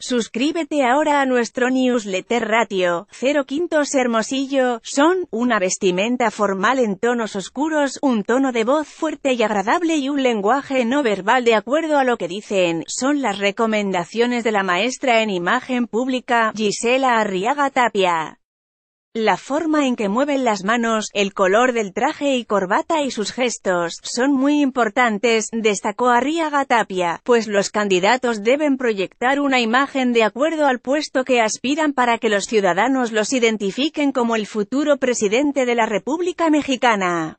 Suscríbete ahora a nuestro newsletter ratio, Cero quintos hermosillo, son, una vestimenta formal en tonos oscuros, un tono de voz fuerte y agradable y un lenguaje no verbal de acuerdo a lo que dicen, son las recomendaciones de la maestra en imagen pública, Gisela Arriaga Tapia. La forma en que mueven las manos, el color del traje y corbata y sus gestos, son muy importantes, destacó Arriaga Tapia, pues los candidatos deben proyectar una imagen de acuerdo al puesto que aspiran para que los ciudadanos los identifiquen como el futuro presidente de la República Mexicana.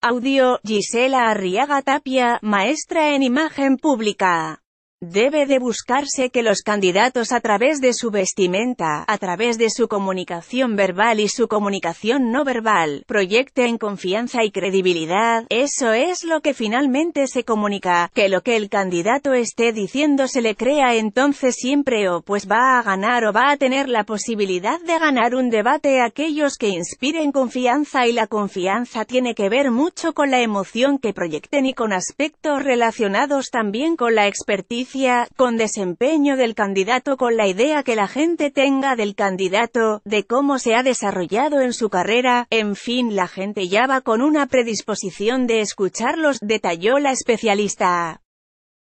Audio, Gisela Arriaga Tapia, maestra en imagen pública. Debe de buscarse que los candidatos a través de su vestimenta, a través de su comunicación verbal y su comunicación no verbal, proyecten confianza y credibilidad, eso es lo que finalmente se comunica, que lo que el candidato esté diciendo se le crea entonces siempre o pues va a ganar o va a tener la posibilidad de ganar un debate aquellos que inspiren confianza y la confianza tiene que ver mucho con la emoción que proyecten y con aspectos relacionados también con la experticia con desempeño del candidato con la idea que la gente tenga del candidato, de cómo se ha desarrollado en su carrera, en fin la gente ya va con una predisposición de escucharlos, detalló la especialista.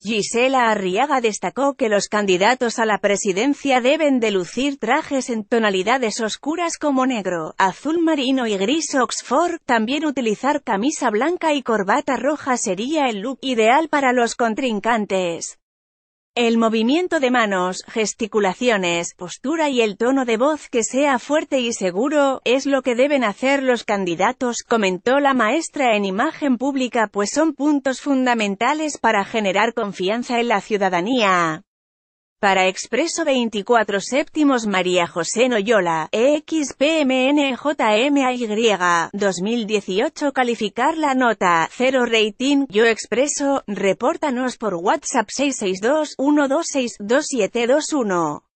Gisela Arriaga destacó que los candidatos a la presidencia deben de lucir trajes en tonalidades oscuras como negro, azul marino y gris Oxford, también utilizar camisa blanca y corbata roja sería el look ideal para los contrincantes. El movimiento de manos, gesticulaciones, postura y el tono de voz que sea fuerte y seguro, es lo que deben hacer los candidatos, comentó la maestra en imagen pública pues son puntos fundamentales para generar confianza en la ciudadanía. Para Expreso 24 séptimos María José Noyola, EXPMNJMAY, 2018 Calificar la nota, 0 rating, Yo Expreso, repórtanos por WhatsApp 662 126 2721